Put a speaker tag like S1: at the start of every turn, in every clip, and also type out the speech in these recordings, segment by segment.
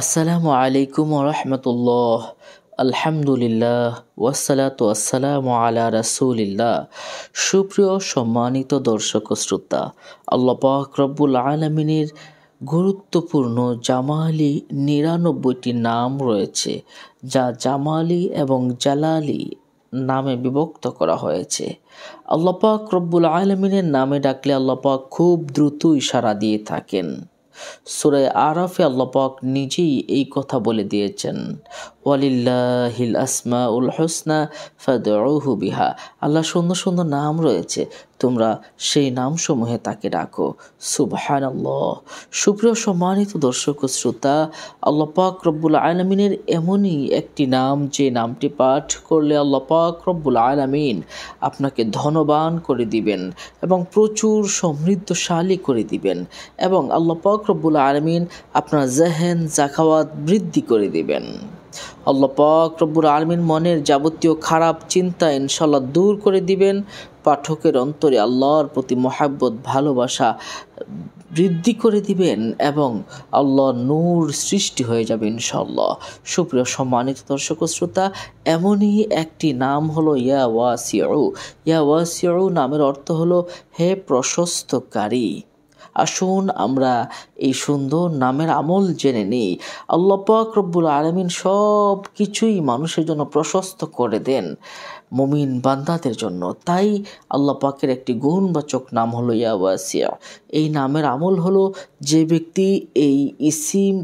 S1: আসসালামু আলাইকুম রহমতুল্লাহ আলহামদুলিল্লাহ ওয়াসালাত আসসালামু আলা রাসুলিল্লাহ সুপ্রিয় সম্মানিত দর্শক শ্রোতা আল্লাপাক রব্বুল আলমিনের গুরুত্বপূর্ণ জামালি নিরানব্বইটি নাম রয়েছে যা জামালি এবং জালালি নামে বিভক্ত করা হয়েছে আল্লাপাক রব্বুল আলমিনের নামে ডাকলে আল্লাপাক খুব দ্রুত ইশারা দিয়ে থাকেন সুরায় আরাফে আল্লাপাক নিজেই এই কথা বলে দিয়েছেন ওয়ালিল্লাহিল আসমা উল হোসনা ফাদহু বিহা আল্লাহ সুন্দর সুন্দর নাম রয়েছে তোমরা সেই নামসমূহে তাকে ডাকো সুবহান আল্লাহ সুপ্রিয় সম্মানিত দর্শক ও শ্রোতা আল্লাপাক রব্বুল আলমিনের এমনই একটি নাম যে নামটি পাঠ করলে আল্লাপাক রব্বুল আলমিন আপনাকে ধনবান করে দিবেন এবং প্রচুর সমৃদ্ধশালী করে দিবেন এবং আল্লাপাক রব্বুল আলমিন আপনার জেহেন জাখাওয়াত বৃদ্ধি করে দিবেন আল্লাপাক রব্বুল আলমিন মনের যাবতীয় খারাপ চিন্তা ইনশাল্লাহ দূর করে দিবেন পাঠকের অন্তরে আল্লাহর প্রতি মহাব্বত ভালোবাসা বৃদ্ধি করে দিবেন এবং আল্লাহ নূর সৃষ্টি হয়ে যাবে ইনশাল্লাহ সুপ্রিয় সম্মানিত দর্শক শ্রোতা এমনই একটি নাম হলো ইয়া ওয়াসিউ ইয়া ওয়াসিউ নামের অর্থ হলো হে প্রশস্তকারী আসুন আমরা এই সুন্দর নামের আমল জেনে নিই আল্লাপাক রব্বুল আলমিন সব কিছুই মানুষের জন্য প্রশস্ত করে দেন মমিন বান্দাদের জন্য তাই আল্লাহ পাকের একটি গুণবাচক নাম হলো ইয়াওয়াসিয়া এই নামের আমল হলো যে ব্যক্তি এই ইসিম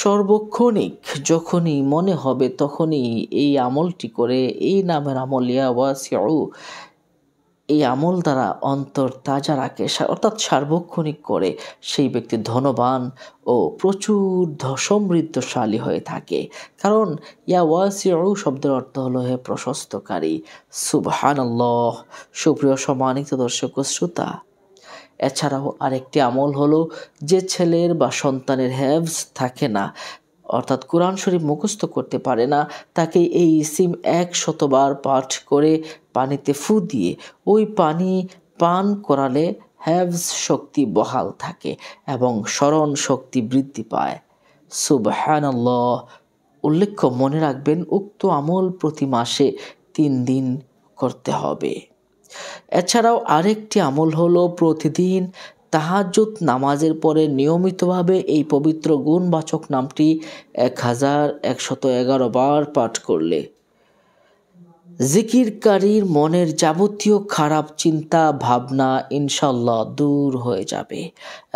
S1: সর্বক্ষণিক যখনই মনে হবে তখনই এই আমলটি করে এই নামের আমল ইয়াবাসিয়াও এই আমল দ্বারা অন্তর তাজা রাখে অর্থাৎ সার্বক্ষণিক করে সেই ব্যক্তি ধনবান ও প্রচুর সমৃদ্ধশালী হয়ে থাকে কারণ ইয়া ওয়াসিউ শব্দের অর্থ হলো হে প্রশস্তকারী সুবহান আল্লাহ সুপ্রিয় সম্মানিত দর্শক শ্রোতা এছাড়াও আরেকটি আমল হলো যে ছেলের বা সন্তানের হ্যাভস থাকে না অর্থাৎ কোরআন শরীফ মুখস্থ করতে পারে না তাকে এই ইসিম এক শতবার পাঠ করে পানিতে ফু দিয়ে ওই পানি পান করালে হ্যাভস শক্তি বহাল থাকে এবং স্মরণ শক্তি বৃদ্ধি পায় সুবাহ উল্লেখ্য মনে রাখবেন উক্ত আমল প্রতি মাসে তিন দিন করতে হবে এছাড়াও আরেকটি আমল হলো প্রতিদিন তাহাজুত নামাজের পরে নিয়মিতভাবে এই পবিত্র গুণবাচক নামটি এক হাজার একশত এগারো বার পাঠ করলে জিকিরকারীর মনের যাবতীয় খারাপ চিন্তা ভাবনা ইনশাল্লাহ দূর হয়ে যাবে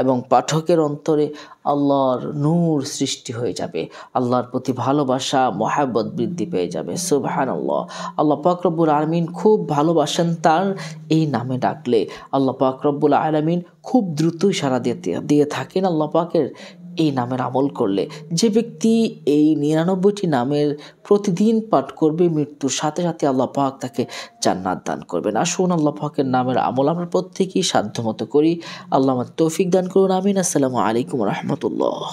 S1: এবং পাঠকের অন্তরে আল্লাহর নূর সৃষ্টি হয়ে যাবে আল্লাহর প্রতি ভালোবাসা মহাব্বত বৃদ্ধি পেয়ে যাবে সুবহান আল্লাহ আল্লাহ পাকরব্বুল আলমিন খুব ভালোবাসেন তার এই নামে ডাকলে আল্লাহ পাকরব্বুল আলমিন খুব দ্রুতই সারা দিয়ে দিয়ে থাকেন আল্লাহ পাকের এই নামের আমল করলে যে ব্যক্তি এই নিরানব্বইটি নামের প্রতিদিন পাঠ করবে মৃত্যুর সাথে সাথে আল্লাহ পাক তাকে জান্নাত দান করবেন আসুন আল্লাহ পাকের নামের আমল আমরা প্রত্যেকেই সাধ্যমতো করি আল্লাহ আমার তৌফিক দান করুন আমিন আসসালামু আলাইকুম রহমতুল্লাহ